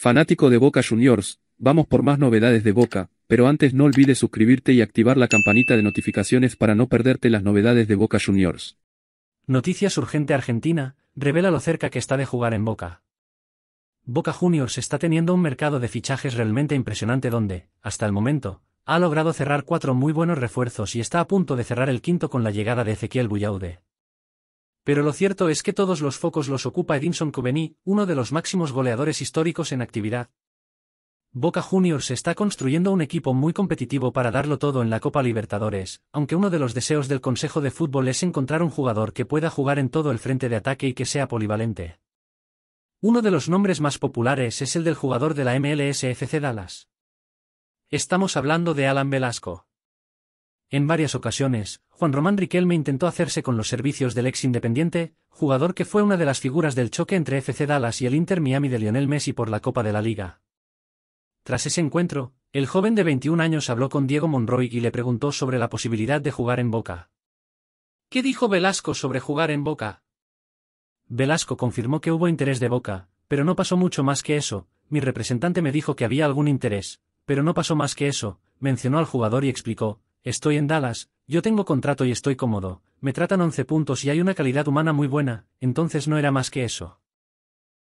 Fanático de Boca Juniors, vamos por más novedades de Boca, pero antes no olvides suscribirte y activar la campanita de notificaciones para no perderte las novedades de Boca Juniors. Noticias urgente Argentina, revela lo cerca que está de jugar en Boca. Boca Juniors está teniendo un mercado de fichajes realmente impresionante donde, hasta el momento, ha logrado cerrar cuatro muy buenos refuerzos y está a punto de cerrar el quinto con la llegada de Ezequiel Buyaude. Pero lo cierto es que todos los focos los ocupa Edinson coveney uno de los máximos goleadores históricos en actividad. Boca Juniors está construyendo un equipo muy competitivo para darlo todo en la Copa Libertadores, aunque uno de los deseos del Consejo de Fútbol es encontrar un jugador que pueda jugar en todo el frente de ataque y que sea polivalente. Uno de los nombres más populares es el del jugador de la MLS FC Dallas. Estamos hablando de Alan Velasco. En varias ocasiones, Juan Román Riquelme intentó hacerse con los servicios del ex Independiente, jugador que fue una de las figuras del choque entre FC Dallas y el Inter Miami de Lionel Messi por la Copa de la Liga. Tras ese encuentro, el joven de 21 años habló con Diego Monroy y le preguntó sobre la posibilidad de jugar en Boca. ¿Qué dijo Velasco sobre jugar en Boca? Velasco confirmó que hubo interés de Boca, pero no pasó mucho más que eso, mi representante me dijo que había algún interés, pero no pasó más que eso, mencionó al jugador y explicó, Estoy en Dallas, yo tengo contrato y estoy cómodo, me tratan 11 puntos y hay una calidad humana muy buena, entonces no era más que eso.